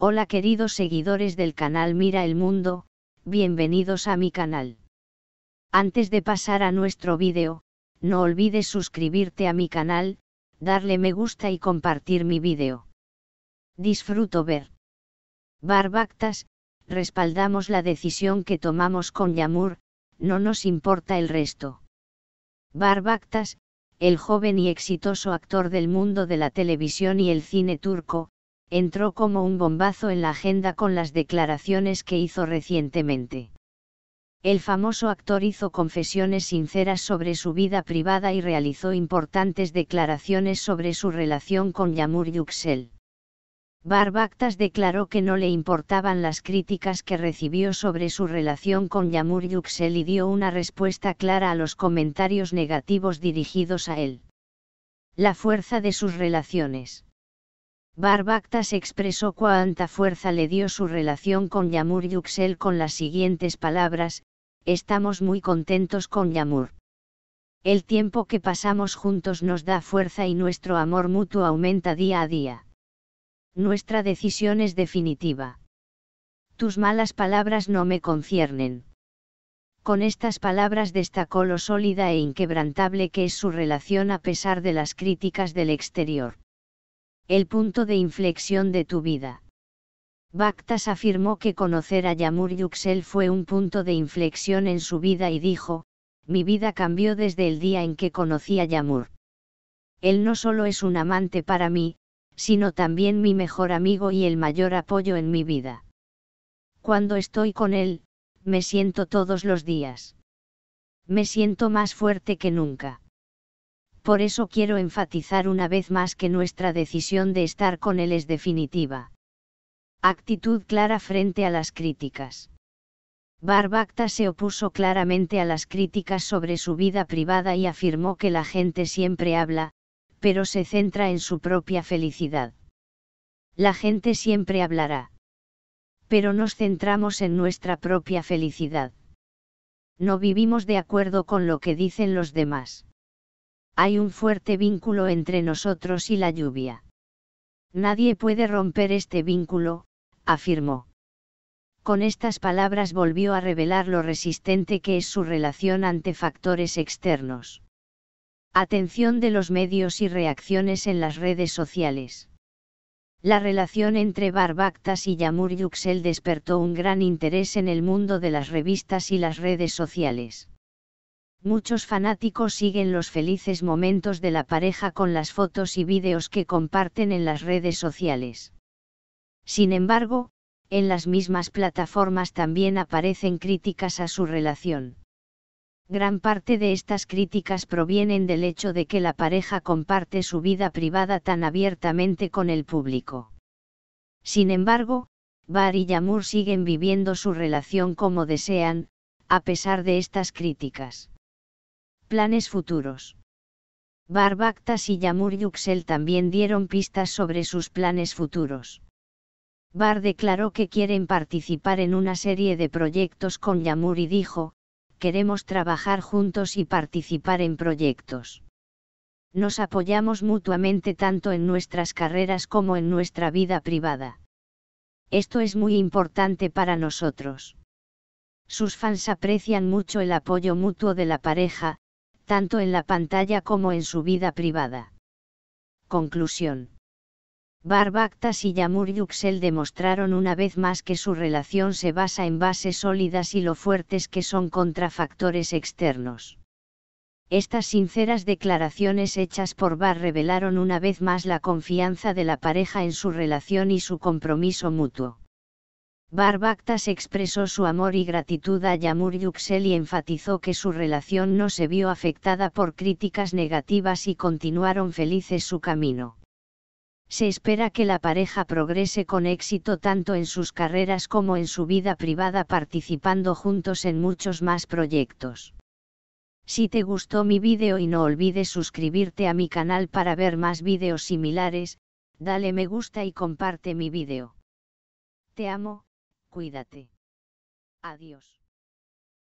Hola queridos seguidores del canal Mira el Mundo, bienvenidos a mi canal. Antes de pasar a nuestro vídeo, no olvides suscribirte a mi canal, darle me gusta y compartir mi vídeo. Disfruto ver. Barbactas, respaldamos la decisión que tomamos con Yamur, no nos importa el resto. Barbactas, el joven y exitoso actor del mundo de la televisión y el cine turco, entró como un bombazo en la agenda con las declaraciones que hizo recientemente. El famoso actor hizo confesiones sinceras sobre su vida privada y realizó importantes declaraciones sobre su relación con Yamur Yuxel. Barbactas declaró que no le importaban las críticas que recibió sobre su relación con Yamur Yuxel y dio una respuesta clara a los comentarios negativos dirigidos a él. La fuerza de sus relaciones. Barbactas expresó cuánta fuerza le dio su relación con Yamur Yuxel con las siguientes palabras, estamos muy contentos con Yamur. El tiempo que pasamos juntos nos da fuerza y nuestro amor mutuo aumenta día a día. Nuestra decisión es definitiva. Tus malas palabras no me conciernen. Con estas palabras destacó lo sólida e inquebrantable que es su relación a pesar de las críticas del exterior el punto de inflexión de tu vida. Bactas afirmó que conocer a Yamur Yuxel fue un punto de inflexión en su vida y dijo, mi vida cambió desde el día en que conocí a Yamur. Él no solo es un amante para mí, sino también mi mejor amigo y el mayor apoyo en mi vida. Cuando estoy con él, me siento todos los días. Me siento más fuerte que nunca. Por eso quiero enfatizar una vez más que nuestra decisión de estar con Él es definitiva. Actitud clara frente a las críticas. Barbacta se opuso claramente a las críticas sobre su vida privada y afirmó que la gente siempre habla, pero se centra en su propia felicidad. La gente siempre hablará. Pero nos centramos en nuestra propia felicidad. No vivimos de acuerdo con lo que dicen los demás hay un fuerte vínculo entre nosotros y la lluvia. Nadie puede romper este vínculo, afirmó. Con estas palabras volvió a revelar lo resistente que es su relación ante factores externos. Atención de los medios y reacciones en las redes sociales. La relación entre Barbactas y Yamur Yuxel despertó un gran interés en el mundo de las revistas y las redes sociales. Muchos fanáticos siguen los felices momentos de la pareja con las fotos y vídeos que comparten en las redes sociales. Sin embargo, en las mismas plataformas también aparecen críticas a su relación. Gran parte de estas críticas provienen del hecho de que la pareja comparte su vida privada tan abiertamente con el público. Sin embargo, Bar y Yamur siguen viviendo su relación como desean, a pesar de estas críticas. Planes futuros. Barbactas y Yamur Yuxel también dieron pistas sobre sus planes futuros. Bar declaró que quieren participar en una serie de proyectos con Yamur y dijo, queremos trabajar juntos y participar en proyectos. Nos apoyamos mutuamente tanto en nuestras carreras como en nuestra vida privada. Esto es muy importante para nosotros. Sus fans aprecian mucho el apoyo mutuo de la pareja, tanto en la pantalla como en su vida privada. Conclusión. Barbactas y Yamur Yuxel demostraron una vez más que su relación se basa en bases sólidas y lo fuertes que son contra factores externos. Estas sinceras declaraciones hechas por Bar revelaron una vez más la confianza de la pareja en su relación y su compromiso mutuo. Barbactas expresó su amor y gratitud a Yamur Yuxel y enfatizó que su relación no se vio afectada por críticas negativas y continuaron felices su camino. Se espera que la pareja progrese con éxito tanto en sus carreras como en su vida privada participando juntos en muchos más proyectos. Si te gustó mi vídeo y no olvides suscribirte a mi canal para ver más vídeos similares, dale me gusta y comparte mi vídeo. Te amo, Cuídate. Adiós.